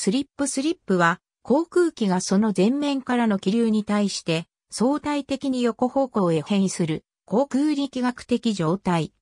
スリップスリップは、航空機がその前面からの気流に対して、相対的に横方向へ変異する、航空力学的状態。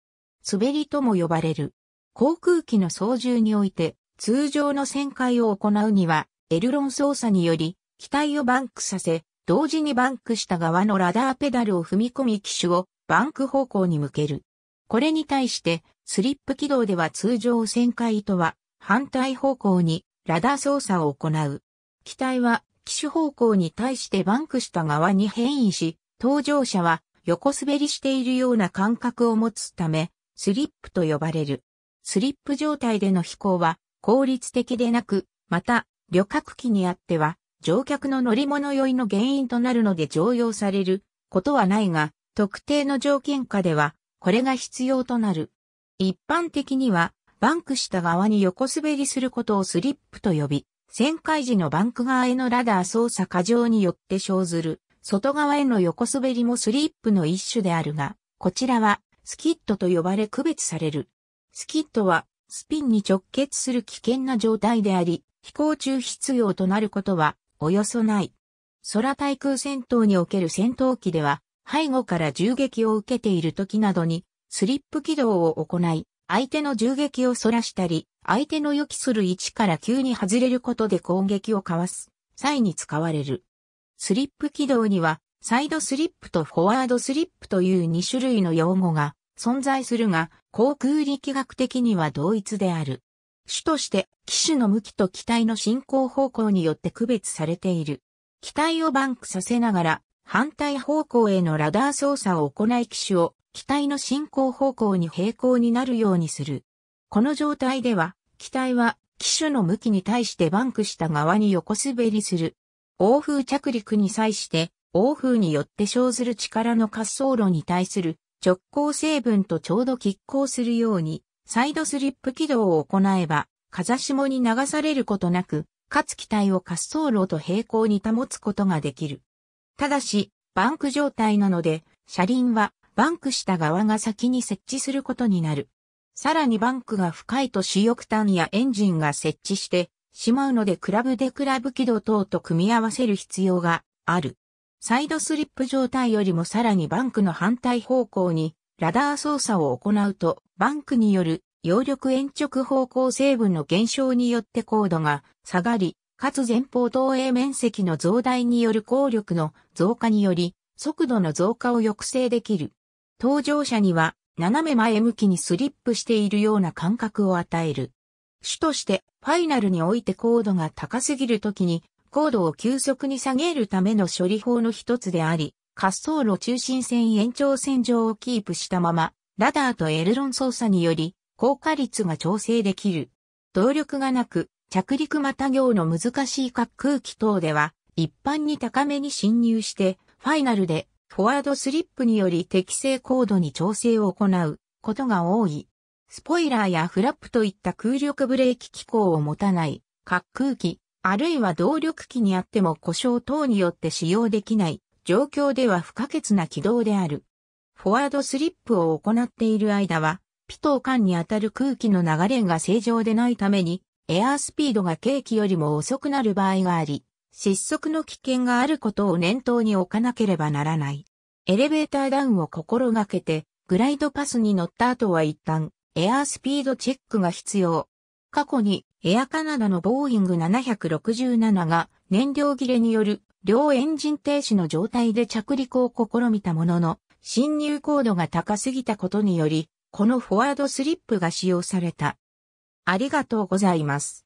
滑りとも呼ばれる。航空機の操縦において、通常の旋回を行うには、エルロン操作により、機体をバンクさせ、同時にバンクした側のラダーペダルを踏み込み機種をバンク方向に向ける。これに対して、スリップ軌道では通常旋回とは反対方向にラダー操作を行う。機体は機種方向に対してバンクした側に変異し、搭乗者は横滑りしているような感覚を持つため、スリップと呼ばれる。スリップ状態での飛行は効率的でなく、また、旅客機にあっては、乗客の乗り物酔いの原因となるので常用されることはないが、特定の条件下では、これが必要となる。一般的には、バンクした側に横滑りすることをスリップと呼び、旋回時のバンク側へのラダー操作過剰によって生ずる、外側への横滑りもスリップの一種であるが、こちらはスキットと呼ばれ区別される。スキットはスピンに直結する危険な状態であり、飛行中必要となることはおよそない。空対空戦闘における戦闘機では、背後から銃撃を受けている時などに、スリップ軌道を行い、相手の銃撃を逸らしたり、相手の予期する位置から急に外れることで攻撃をかわす際に使われる。スリップ軌道には、サイドスリップとフォワードスリップという2種類の用語が存在するが、航空力学的には同一である。種として機種の向きと機体の進行方向によって区別されている。機体をバンクさせながら反対方向へのラダー操作を行い機種を機体の進行方向に平行になるようにする。この状態では、機体は機種の向きに対してバンクした側に横滑りする。欧風着陸に際して、欧風によって生ずる力の滑走路に対する直行成分とちょうど拮抗するように、サイドスリップ軌道を行えば、風下に流されることなく、かつ機体を滑走路と平行に保つことができる。ただし、バンク状態なので、車輪はバンクした側が先に設置することになる。さらにバンクが深いと主翼端やエンジンが設置してしまうのでクラブでクラブ軌道等と組み合わせる必要がある。サイドスリップ状態よりもさらにバンクの反対方向にラダー操作を行うとバンクによる揚力延直方向成分の減少によって高度が下がり、かつ前方投影面積の増大による効力の増加により速度の増加を抑制できる。搭乗者には斜め前向きにスリップしているような感覚を与える。主としてファイナルにおいて高度が高すぎるときに高度を急速に下げるための処理法の一つであり、滑走路中心線延長線上をキープしたまま、ラダーとエルロン操作により、効果率が調整できる。動力がなく、着陸また行の難しい滑空機等では、一般に高めに侵入して、ファイナルでフォワードスリップにより適正高度に調整を行うことが多い。スポイラーやフラップといった空力ブレーキ機構を持たない滑空機、あるいは動力機にあっても故障等によって使用できない状況では不可欠な軌道である。フォワードスリップを行っている間は、ピトー間にあたる空気の流れが正常でないために、エアースピードが景気よりも遅くなる場合があり、失速の危険があることを念頭に置かなければならない。エレベーターダウンを心がけて、グライドパスに乗った後は一旦、エアースピードチェックが必要。過去に、エアカナダのボーイング767が燃料切れによる両エンジン停止の状態で着陸を試みたものの、侵入高度が高すぎたことにより、このフォワードスリップが使用された。ありがとうございます。